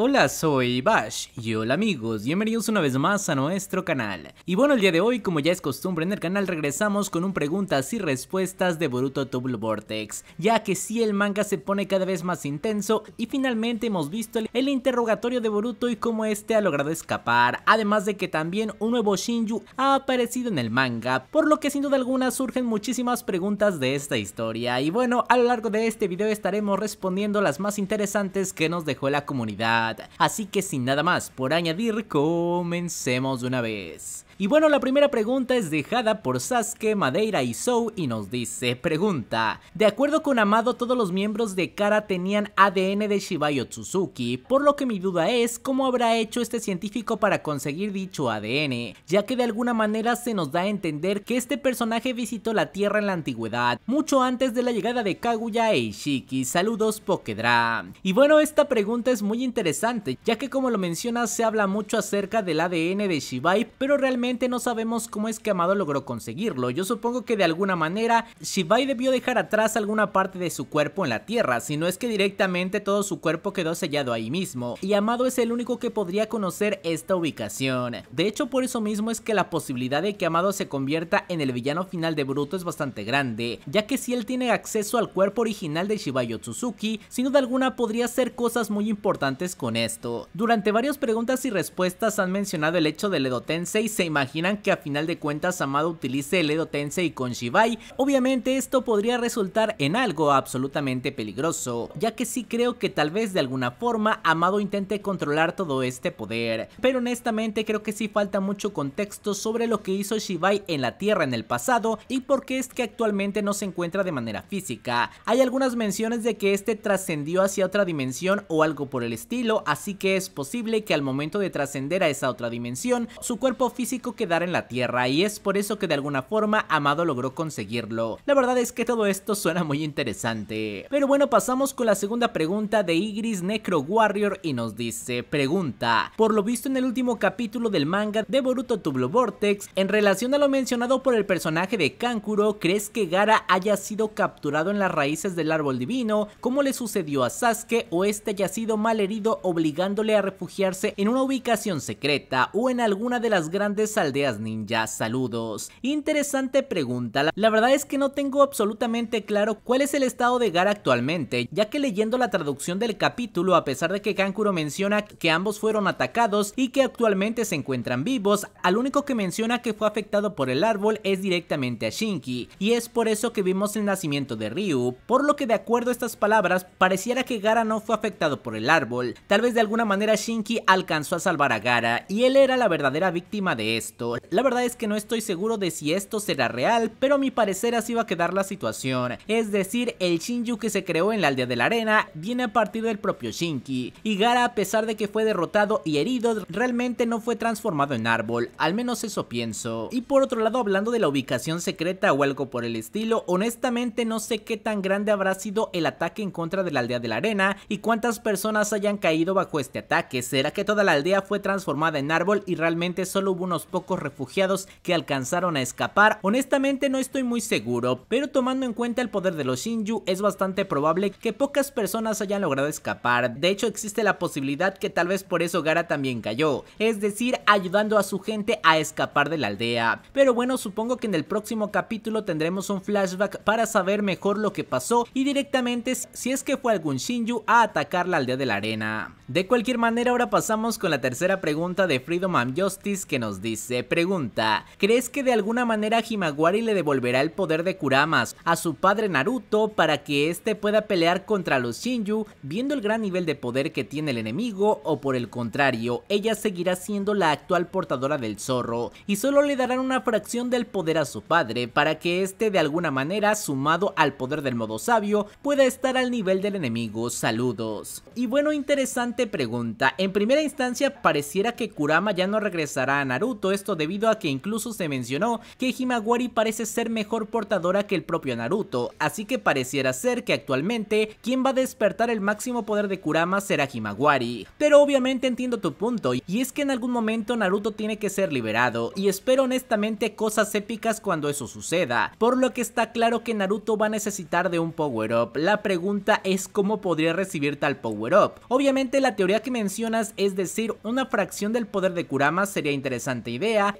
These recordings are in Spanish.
Hola, soy Bash y hola amigos, bienvenidos una vez más a nuestro canal. Y bueno, el día de hoy, como ya es costumbre en el canal, regresamos con un preguntas y respuestas de Boruto Double Vortex, ya que si sí, el manga se pone cada vez más intenso y finalmente hemos visto el interrogatorio de Boruto y cómo este ha logrado escapar, además de que también un nuevo Shinju ha aparecido en el manga, por lo que sin duda alguna surgen muchísimas preguntas de esta historia. Y bueno, a lo largo de este video estaremos respondiendo las más interesantes que nos dejó la comunidad. Así que sin nada más por añadir, comencemos de una vez. Y bueno, la primera pregunta es dejada por Sasuke, Madeira y Sou y nos dice, pregunta, de acuerdo con Amado todos los miembros de Kara tenían ADN de Shibai Tsuzuki por lo que mi duda es cómo habrá hecho este científico para conseguir dicho ADN, ya que de alguna manera se nos da a entender que este personaje visitó la Tierra en la antigüedad, mucho antes de la llegada de Kaguya e Ishiki, saludos Pokedra. Y bueno, esta pregunta es muy interesante, ya que como lo mencionas se habla mucho acerca del ADN de Shibai, pero realmente no sabemos cómo es que Amado logró conseguirlo. Yo supongo que de alguna manera Shibai debió dejar atrás alguna parte de su cuerpo en la Tierra, si no es que directamente todo su cuerpo quedó sellado ahí mismo. Y Amado es el único que podría conocer esta ubicación. De hecho, por eso mismo es que la posibilidad de que Amado se convierta en el villano final de Bruto es bastante grande, ya que si él tiene acceso al cuerpo original de Shibai Otsutsuki, sin duda alguna podría hacer cosas muy importantes con esto. Durante varias preguntas y respuestas han mencionado el hecho de Ledotense Tensei Seima imaginan que a final de cuentas Amado utilice el Edo Tensei con Shibai, obviamente esto podría resultar en algo absolutamente peligroso, ya que sí creo que tal vez de alguna forma Amado intente controlar todo este poder, pero honestamente creo que sí falta mucho contexto sobre lo que hizo Shibai en la Tierra en el pasado y por qué es que actualmente no se encuentra de manera física. Hay algunas menciones de que este trascendió hacia otra dimensión o algo por el estilo, así que es posible que al momento de trascender a esa otra dimensión, su cuerpo físico quedar en la Tierra y es por eso que de alguna forma Amado logró conseguirlo. La verdad es que todo esto suena muy interesante. Pero bueno, pasamos con la segunda pregunta de Igris Necro Warrior y nos dice, pregunta, por lo visto en el último capítulo del manga de Boruto Tublo Vortex, en relación a lo mencionado por el personaje de Kankuro, ¿crees que Gara haya sido capturado en las raíces del árbol divino, ¿Cómo le sucedió a Sasuke o este haya sido mal herido obligándole a refugiarse en una ubicación secreta o en alguna de las grandes aldeas ninjas, saludos. Interesante pregunta, la verdad es que no tengo absolutamente claro cuál es el estado de Gara actualmente, ya que leyendo la traducción del capítulo, a pesar de que Kankuro menciona que ambos fueron atacados y que actualmente se encuentran vivos, al único que menciona que fue afectado por el árbol es directamente a Shinki, y es por eso que vimos el nacimiento de Ryu, por lo que de acuerdo a estas palabras, pareciera que Gara no fue afectado por el árbol, tal vez de alguna manera Shinki alcanzó a salvar a Gara, y él era la verdadera víctima de esto. La verdad es que no estoy seguro de si esto será real, pero a mi parecer así va a quedar la situación. Es decir, el Shinju que se creó en la aldea de la arena viene a partir del propio Shinki. Y Gara a pesar de que fue derrotado y herido, realmente no fue transformado en árbol, al menos eso pienso. Y por otro lado, hablando de la ubicación secreta o algo por el estilo, honestamente no sé qué tan grande habrá sido el ataque en contra de la aldea de la arena y cuántas personas hayan caído bajo este ataque. ¿Será que toda la aldea fue transformada en árbol y realmente solo hubo unos pocos refugiados que alcanzaron a escapar. Honestamente no estoy muy seguro, pero tomando en cuenta el poder de los Shinju es bastante probable que pocas personas hayan logrado escapar. De hecho existe la posibilidad que tal vez por eso Gara también cayó, es decir, ayudando a su gente a escapar de la aldea. Pero bueno, supongo que en el próximo capítulo tendremos un flashback para saber mejor lo que pasó y directamente si es que fue algún Shinju a atacar la aldea de la arena. De cualquier manera ahora pasamos con la tercera pregunta de Freedom and Justice que nos dice se pregunta, ¿crees que de alguna manera Himawari le devolverá el poder de Kuramas a su padre Naruto para que éste pueda pelear contra los Shinju viendo el gran nivel de poder que tiene el enemigo o por el contrario, ella seguirá siendo la actual portadora del zorro y solo le darán una fracción del poder a su padre para que este de alguna manera sumado al poder del modo sabio pueda estar al nivel del enemigo? Saludos. Y bueno, interesante pregunta. En primera instancia pareciera que Kurama ya no regresará a Naruto esto debido a que incluso se mencionó que Himawari parece ser mejor portadora que el propio Naruto, así que pareciera ser que actualmente quien va a despertar el máximo poder de Kurama será Himawari. Pero obviamente entiendo tu punto, y es que en algún momento Naruto tiene que ser liberado, y espero honestamente cosas épicas cuando eso suceda, por lo que está claro que Naruto va a necesitar de un power up. La pregunta es cómo podría recibir tal power up. Obviamente la teoría que mencionas, es decir, una fracción del poder de Kurama sería interesante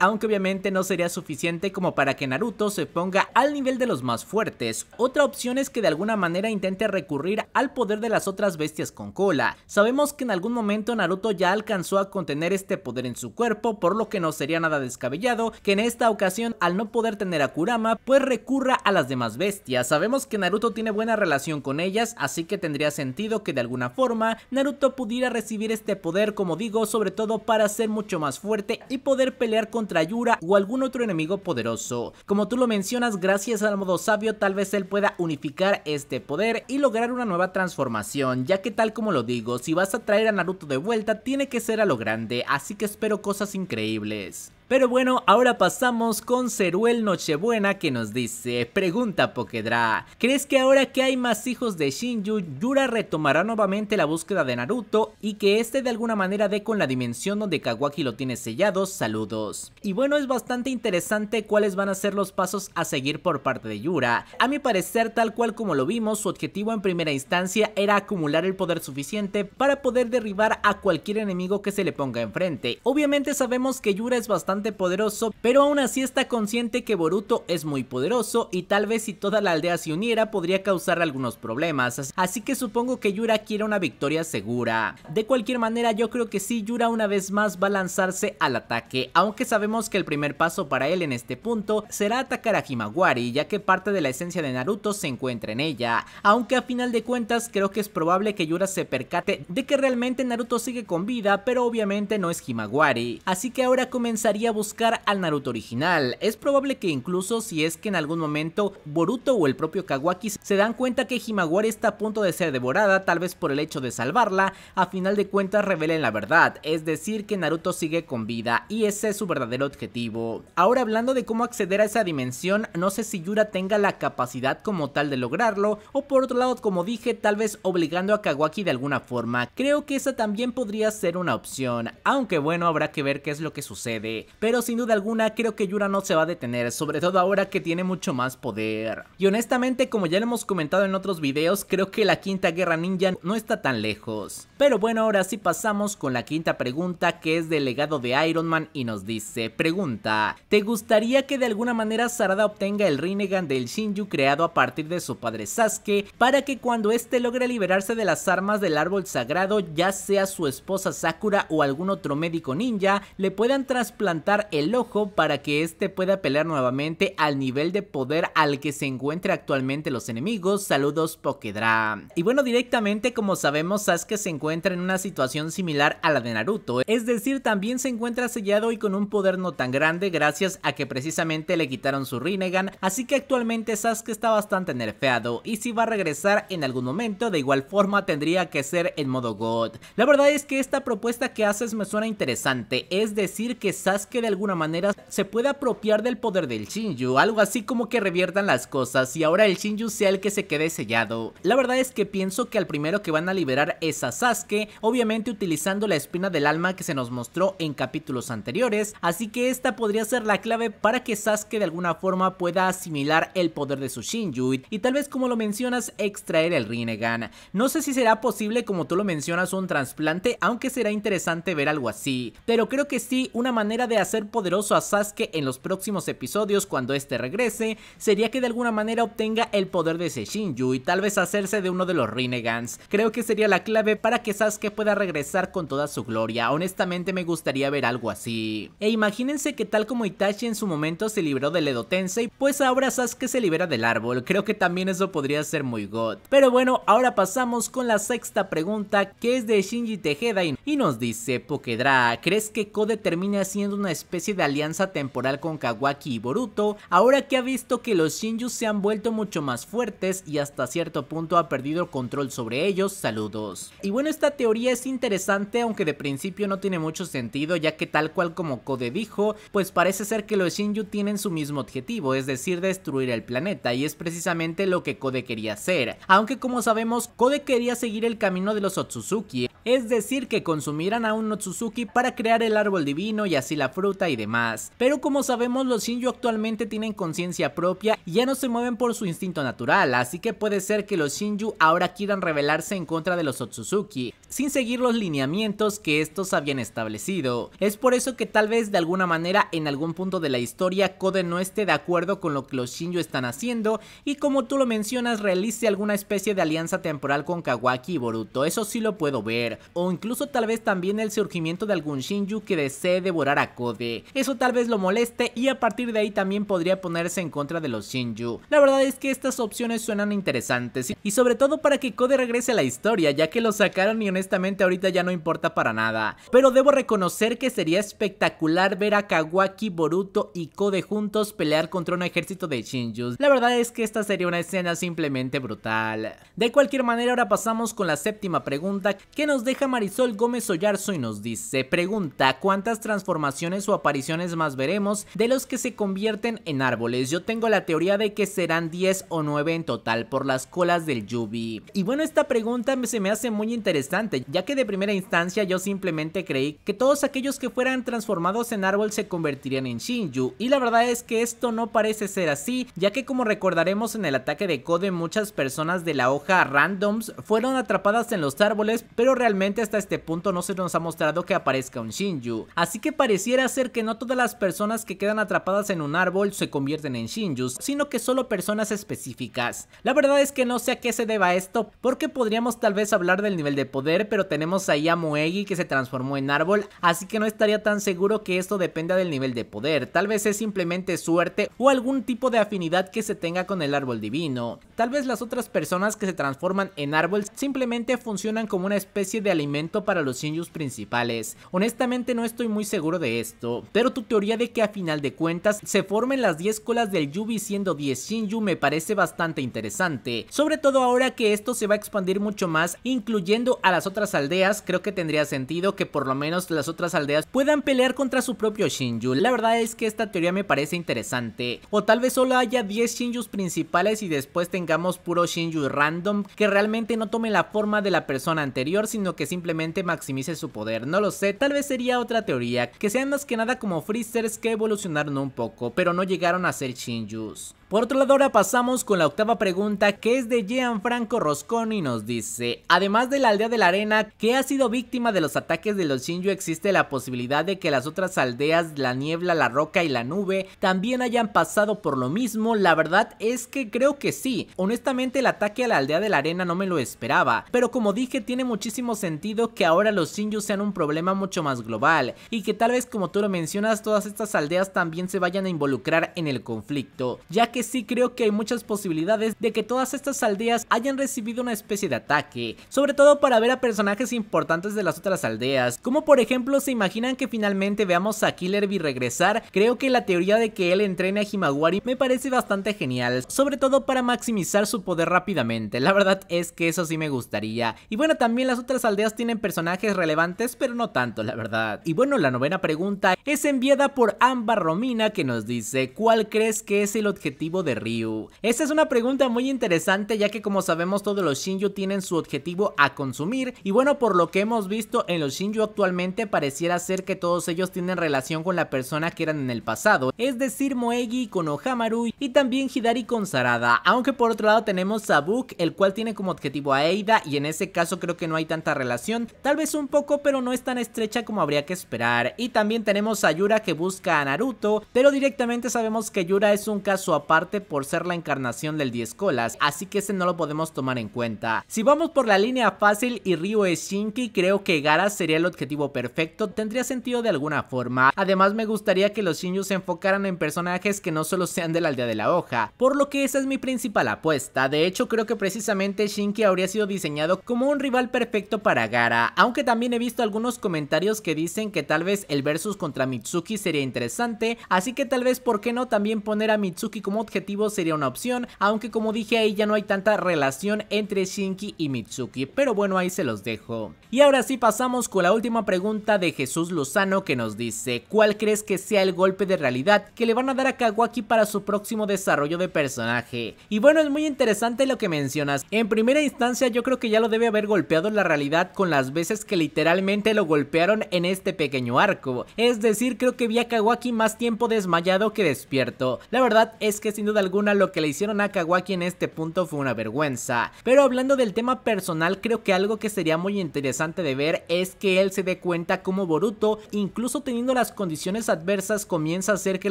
aunque obviamente no sería suficiente como para que Naruto se ponga al nivel de los más fuertes. Otra opción es que de alguna manera intente recurrir al poder de las otras bestias con cola. Sabemos que en algún momento Naruto ya alcanzó a contener este poder en su cuerpo, por lo que no sería nada descabellado que en esta ocasión al no poder tener a Kurama, pues recurra a las demás bestias. Sabemos que Naruto tiene buena relación con ellas, así que tendría sentido que de alguna forma Naruto pudiera recibir este poder, como digo, sobre todo para ser mucho más fuerte y poder pelear contra Yura o algún otro enemigo poderoso. Como tú lo mencionas, gracias al modo sabio tal vez él pueda unificar este poder y lograr una nueva transformación, ya que tal como lo digo, si vas a traer a Naruto de vuelta tiene que ser a lo grande, así que espero cosas increíbles. Pero bueno, ahora pasamos con Ceruel Nochebuena que nos dice, pregunta Pokedra, ¿crees que ahora que hay más hijos de Shinju, Yura retomará nuevamente la búsqueda de Naruto y que este de alguna manera dé con la dimensión donde Kawaki lo tiene sellado? Saludos. Y bueno, es bastante interesante cuáles van a ser los pasos a seguir por parte de Yura. A mi parecer, tal cual como lo vimos, su objetivo en primera instancia era acumular el poder suficiente para poder derribar a cualquier enemigo que se le ponga enfrente. Obviamente sabemos que Yura es bastante poderoso, pero aún así está consciente que Boruto es muy poderoso y tal vez si toda la aldea se uniera podría causar algunos problemas, así que supongo que Yura quiere una victoria segura. De cualquier manera yo creo que sí, Yura una vez más va a lanzarse al ataque, aunque sabemos que el primer paso para él en este punto será atacar a Himawari, ya que parte de la esencia de Naruto se encuentra en ella, aunque a final de cuentas creo que es probable que Yura se percate de que realmente Naruto sigue con vida, pero obviamente no es Himawari, así que ahora comenzaría buscar al Naruto original. Es probable que incluso si es que en algún momento Boruto o el propio Kawaki se dan cuenta que Himawari está a punto de ser devorada, tal vez por el hecho de salvarla, a final de cuentas revelen la verdad, es decir que Naruto sigue con vida y ese es su verdadero objetivo. Ahora hablando de cómo acceder a esa dimensión, no sé si Yura tenga la capacidad como tal de lograrlo, o por otro lado como dije, tal vez obligando a Kawaki de alguna forma. Creo que esa también podría ser una opción, aunque bueno, habrá que ver qué es lo que sucede pero sin duda alguna creo que Yura no se va a detener, sobre todo ahora que tiene mucho más poder. Y honestamente, como ya lo hemos comentado en otros videos, creo que la quinta guerra ninja no está tan lejos. Pero bueno, ahora sí pasamos con la quinta pregunta que es del legado de Iron Man y nos dice, pregunta, ¿te gustaría que de alguna manera Sarada obtenga el Rinnegan del Shinju creado a partir de su padre Sasuke para que cuando éste logre liberarse de las armas del árbol sagrado, ya sea su esposa Sakura o algún otro médico ninja, le puedan trasplantar el ojo para que éste pueda pelear nuevamente al nivel de poder al que se encuentra actualmente los enemigos. Saludos Pokedra. Y bueno, directamente como sabemos Sasuke se encuentra en una situación similar a la de Naruto, es decir, también se encuentra sellado y con un poder no tan grande gracias a que precisamente le quitaron su Rinnegan, así que actualmente Sasuke está bastante nerfeado y si va a regresar en algún momento, de igual forma tendría que ser en modo God. La verdad es que esta propuesta que haces me suena interesante, es decir que Sasuke que de alguna manera se pueda apropiar del poder del Shinju, algo así como que reviertan las cosas y ahora el Shinju sea el que se quede sellado. La verdad es que pienso que al primero que van a liberar es a Sasuke, obviamente utilizando la espina del alma que se nos mostró en capítulos anteriores, así que esta podría ser la clave para que Sasuke de alguna forma pueda asimilar el poder de su Shinju y tal vez como lo mencionas extraer el Rinnegan. No sé si será posible como tú lo mencionas un trasplante, aunque será interesante ver algo así, pero creo que sí una manera de hacer poderoso a Sasuke en los próximos episodios cuando este regrese sería que de alguna manera obtenga el poder de Shinju y tal vez hacerse de uno de los Rinnegan's. Creo que sería la clave para que Sasuke pueda regresar con toda su gloria, honestamente me gustaría ver algo así. E imagínense que tal como Itachi en su momento se libró del Edo Tensei, pues ahora Sasuke se libera del árbol, creo que también eso podría ser muy god. Pero bueno, ahora pasamos con la sexta pregunta que es de Shinji Tejedain. y nos dice, Pokedra, ¿crees que Kode termine siendo una especie de alianza temporal con Kawaki y Boruto, ahora que ha visto que los Shinju se han vuelto mucho más fuertes y hasta cierto punto ha perdido control sobre ellos, saludos. Y bueno, esta teoría es interesante aunque de principio no tiene mucho sentido ya que tal cual como Kode dijo, pues parece ser que los Shinju tienen su mismo objetivo, es decir, destruir el planeta y es precisamente lo que Kode quería hacer. Aunque como sabemos, Kode quería seguir el camino de los Otsutsuki, es decir que consumirán a un Notsuzuki para crear el árbol divino y así la fruta y demás. Pero como sabemos los Shinju actualmente tienen conciencia propia y ya no se mueven por su instinto natural, así que puede ser que los Shinju ahora quieran rebelarse en contra de los Otsuzuki sin seguir los lineamientos que estos habían establecido. Es por eso que tal vez de alguna manera en algún punto de la historia Code no esté de acuerdo con lo que los Shinju están haciendo y como tú lo mencionas realice alguna especie de alianza temporal con Kawaki y Boruto, eso sí lo puedo ver, o incluso tal vez también el surgimiento de algún Shinju que desee devorar a Code, eso tal vez lo moleste y a partir de ahí también podría ponerse en contra de los Shinju. La verdad es que estas opciones suenan interesantes y sobre todo para que Code regrese a la historia ya que lo sacaron y en honestamente ahorita ya no importa para nada. Pero debo reconocer que sería espectacular ver a Kawaki, Boruto y Kode juntos pelear contra un ejército de Shinju. La verdad es que esta sería una escena simplemente brutal. De cualquier manera ahora pasamos con la séptima pregunta que nos deja Marisol Gómez Ollarzo y nos dice, pregunta, ¿cuántas transformaciones o apariciones más veremos de los que se convierten en árboles? Yo tengo la teoría de que serán 10 o 9 en total por las colas del Yubi. Y bueno, esta pregunta se me hace muy interesante ya que de primera instancia yo simplemente creí que todos aquellos que fueran transformados en árbol se convertirían en Shinju, y la verdad es que esto no parece ser así, ya que como recordaremos en el ataque de Code muchas personas de la hoja randoms fueron atrapadas en los árboles, pero realmente hasta este punto no se nos ha mostrado que aparezca un Shinju, así que pareciera ser que no todas las personas que quedan atrapadas en un árbol se convierten en Shinjus, sino que solo personas específicas. La verdad es que no sé a qué se deba esto, porque podríamos tal vez hablar del nivel de poder pero tenemos ahí a Moegi que se transformó en árbol, así que no estaría tan seguro que esto dependa del nivel de poder, tal vez es simplemente suerte o algún tipo de afinidad que se tenga con el árbol divino. Tal vez las otras personas que se transforman en árboles simplemente funcionan como una especie de alimento para los Shinju principales. Honestamente no estoy muy seguro de esto, pero tu teoría de que a final de cuentas se formen las 10 colas del Yubi siendo 10 Shinju me parece bastante interesante, sobre todo ahora que esto se va a expandir mucho más incluyendo a las otras aldeas, creo que tendría sentido que por lo menos las otras aldeas puedan pelear contra su propio Shinju. La verdad es que esta teoría me parece interesante. O tal vez solo haya 10 Shinjus principales y después tengamos puro Shinju random que realmente no tome la forma de la persona anterior, sino que simplemente maximice su poder. No lo sé, tal vez sería otra teoría, que sean más que nada como Freezers que evolucionaron un poco, pero no llegaron a ser Shinjus. Por otro lado, ahora pasamos con la octava pregunta que es de Jean Gianfranco Rosconi. Nos dice: Además de la aldea de la arena, que ha sido víctima de los ataques de los Shinju, existe la posibilidad de que las otras aldeas, la niebla, la roca y la nube, también hayan pasado por lo mismo. La verdad es que creo que sí. Honestamente, el ataque a la aldea de la arena no me lo esperaba. Pero como dije, tiene muchísimo sentido que ahora los Shinju sean un problema mucho más global. Y que tal vez, como tú lo mencionas, todas estas aldeas también se vayan a involucrar en el conflicto, ya que sí creo que hay muchas posibilidades de que todas estas aldeas hayan recibido una especie de ataque, sobre todo para ver a personajes importantes de las otras aldeas, como por ejemplo se imaginan que finalmente veamos a Killer Killerby regresar, creo que la teoría de que él entrene a Himawari me parece bastante genial, sobre todo para maximizar su poder rápidamente, la verdad es que eso sí me gustaría. Y bueno, también las otras aldeas tienen personajes relevantes, pero no tanto, la verdad. Y bueno, la novena pregunta es enviada por Amba Romina que nos dice, ¿cuál crees que es el objetivo de Ryu? esa es una pregunta muy interesante ya que como sabemos todos los Shinju tienen su objetivo a consumir y bueno por lo que hemos visto en los Shinju actualmente pareciera ser que todos ellos tienen relación con la persona que eran en el pasado, es decir Moegi con Ohamaru y también Hidari con Sarada, aunque por otro lado tenemos a Book el cual tiene como objetivo a Eida y en ese caso creo que no hay tanta relación, tal vez un poco pero no es tan estrecha como habría que esperar y también tenemos a Yura que busca a Naruto pero directamente sabemos que Yura es un caso aparte por ser la encarnación del 10 colas, así que ese no lo podemos tomar en cuenta. Si vamos por la línea fácil y Ryo es Shinki, creo que Gara sería el objetivo perfecto, tendría sentido de alguna forma. Además me gustaría que los Shinju se enfocaran en personajes que no solo sean de la aldea de la hoja, por lo que esa es mi principal apuesta. De hecho creo que precisamente Shinki habría sido diseñado como un rival perfecto para Gara, aunque también he visto algunos comentarios que dicen que tal vez el versus contra Mitsuki sería interesante, así que tal vez por qué no también poner a Mitsuki como objetivo sería una opción, aunque como dije ahí ya no hay tanta relación entre Shinki y Mitsuki, pero bueno ahí se los dejo. Y ahora sí pasamos con la última pregunta de Jesús Lozano que nos dice, ¿cuál crees que sea el golpe de realidad que le van a dar a Kawaki para su próximo desarrollo de personaje? Y bueno es muy interesante lo que mencionas, en primera instancia yo creo que ya lo debe haber golpeado la realidad con las veces que literalmente lo golpearon en este pequeño arco, es decir creo que vi a Kawaki más tiempo desmayado que despierto, la verdad es que sin duda alguna lo que le hicieron a Kawaki en este punto fue una vergüenza. Pero hablando del tema personal, creo que algo que sería muy interesante de ver es que él se dé cuenta como Boruto, incluso teniendo las condiciones adversas, comienza a hacer que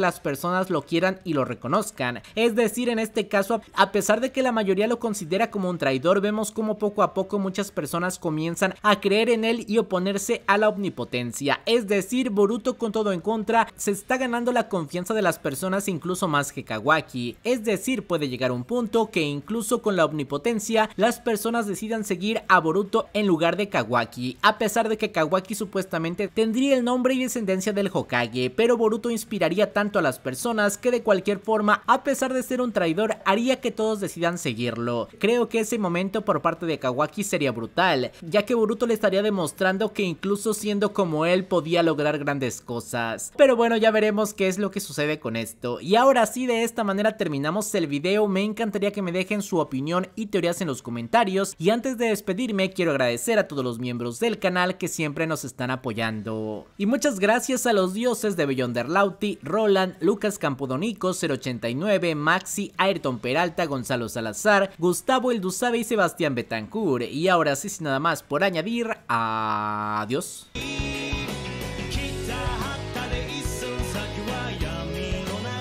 las personas lo quieran y lo reconozcan. Es decir, en este caso, a pesar de que la mayoría lo considera como un traidor, vemos como poco a poco muchas personas comienzan a creer en él y oponerse a la omnipotencia. Es decir, Boruto con todo en contra se está ganando la confianza de las personas incluso más que Kawaki es decir, puede llegar un punto que incluso con la omnipotencia las personas decidan seguir a Boruto en lugar de Kawaki, a pesar de que Kawaki supuestamente tendría el nombre y descendencia del Hokage, pero Boruto inspiraría tanto a las personas que de cualquier forma, a pesar de ser un traidor, haría que todos decidan seguirlo. Creo que ese momento por parte de Kawaki sería brutal, ya que Boruto le estaría demostrando que incluso siendo como él podía lograr grandes cosas. Pero bueno, ya veremos qué es lo que sucede con esto. Y ahora sí, de esta manera terminamos el video, me encantaría que me dejen su opinión y teorías en los comentarios y antes de despedirme quiero agradecer a todos los miembros del canal que siempre nos están apoyando. Y muchas gracias a los dioses de Lauti, Roland, Lucas Campodonico, 089, Maxi, Ayrton Peralta, Gonzalo Salazar, Gustavo Eldusabe y Sebastián Betancourt. Y ahora sí, sin nada más por añadir, adiós.